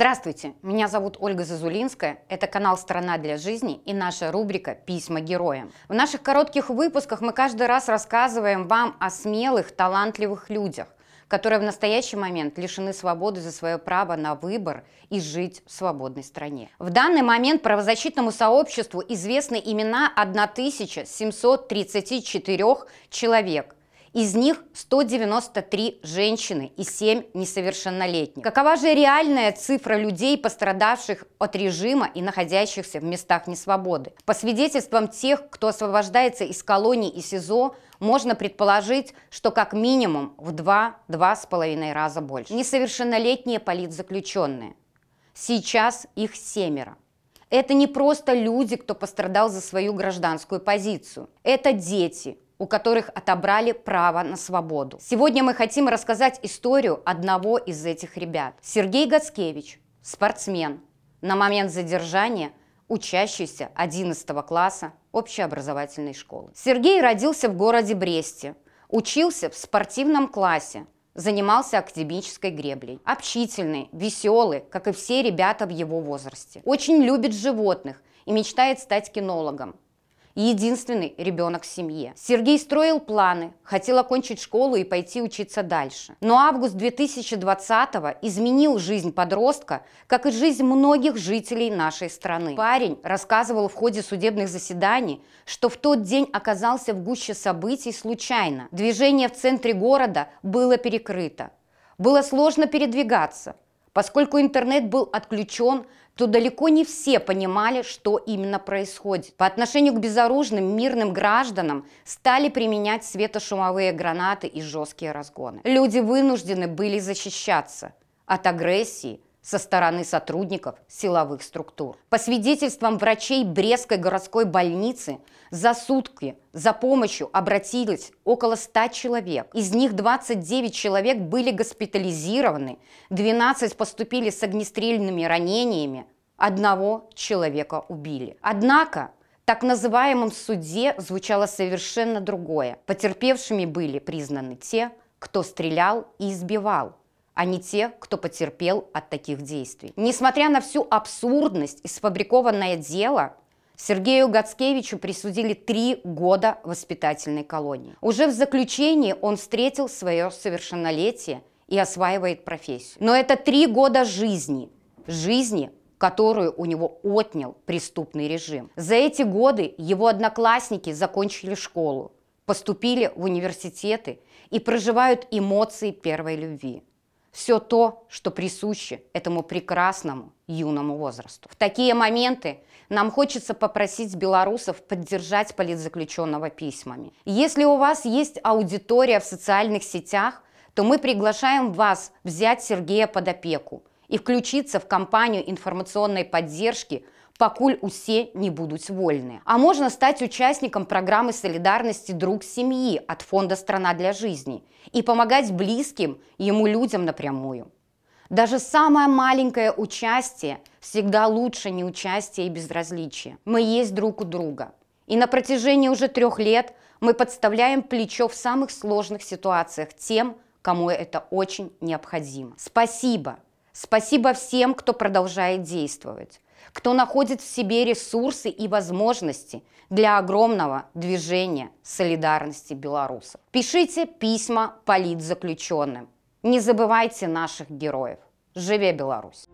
Здравствуйте, меня зовут Ольга Зазулинская, это канал «Страна для жизни» и наша рубрика «Письма героям». В наших коротких выпусках мы каждый раз рассказываем вам о смелых, талантливых людях, которые в настоящий момент лишены свободы за свое право на выбор и жить в свободной стране. В данный момент правозащитному сообществу известны имена 1734 человек, из них 193 женщины и 7 несовершеннолетних. Какова же реальная цифра людей, пострадавших от режима и находящихся в местах несвободы? По свидетельствам тех, кто освобождается из колоний и СИЗО, можно предположить, что как минимум в 2-2,5 раза больше. Несовершеннолетние политзаключенные. Сейчас их семеро. Это не просто люди, кто пострадал за свою гражданскую позицию. Это дети, у которых отобрали право на свободу. Сегодня мы хотим рассказать историю одного из этих ребят. Сергей Гацкевич, спортсмен, на момент задержания учащийся 11 класса общеобразовательной школы. Сергей родился в городе Бресте, учился в спортивном классе, занимался академической греблей. Общительный, веселый, как и все ребята в его возрасте. Очень любит животных и мечтает стать кинологом единственный ребенок в семье. Сергей строил планы, хотел окончить школу и пойти учиться дальше. Но август 2020 изменил жизнь подростка, как и жизнь многих жителей нашей страны. Парень рассказывал в ходе судебных заседаний, что в тот день оказался в гуще событий случайно. Движение в центре города было перекрыто. Было сложно передвигаться – Поскольку интернет был отключен, то далеко не все понимали, что именно происходит. По отношению к безоружным мирным гражданам стали применять светошумовые гранаты и жесткие разгоны. Люди вынуждены были защищаться от агрессии, со стороны сотрудников силовых структур. По свидетельствам врачей Брестской городской больницы, за сутки за помощью обратились около 100 человек. Из них 29 человек были госпитализированы, 12 поступили с огнестрельными ранениями, одного человека убили. Однако так называемом суде звучало совершенно другое. Потерпевшими были признаны те, кто стрелял и избивал, а не те, кто потерпел от таких действий. Несмотря на всю абсурдность и сфабрикованное дело, Сергею Гацкевичу присудили три года воспитательной колонии. Уже в заключении он встретил свое совершеннолетие и осваивает профессию. Но это три года жизни, жизни, которую у него отнял преступный режим. За эти годы его одноклассники закончили школу, поступили в университеты и проживают эмоции первой любви все то, что присуще этому прекрасному юному возрасту. В такие моменты нам хочется попросить белорусов поддержать политзаключенного письмами. Если у вас есть аудитория в социальных сетях, то мы приглашаем вас взять Сергея под опеку и включиться в кампанию информационной поддержки – пакуль усе не будуць вольны. А можна стаць участнікам праграмы салідарнасці друг сям'і ад фонда страна для жизни і памагаць блізкім яму людзям напрямую. Даже самое маленькое участие всегда лучше не неучастия и безразличия. Мы есть друг у друга. И на протяжении уже трех лет мы подставляем плечо в самых сложных ситуациях тем, кому это очень необходимо. Спасибо. Спасибо всем, кто продолжает действовать кто находит в себе ресурсы и возможности для огромного движения солидарности белорусов. Пишите письма политзаключенным. Не забывайте наших героев. Живе Беларусь!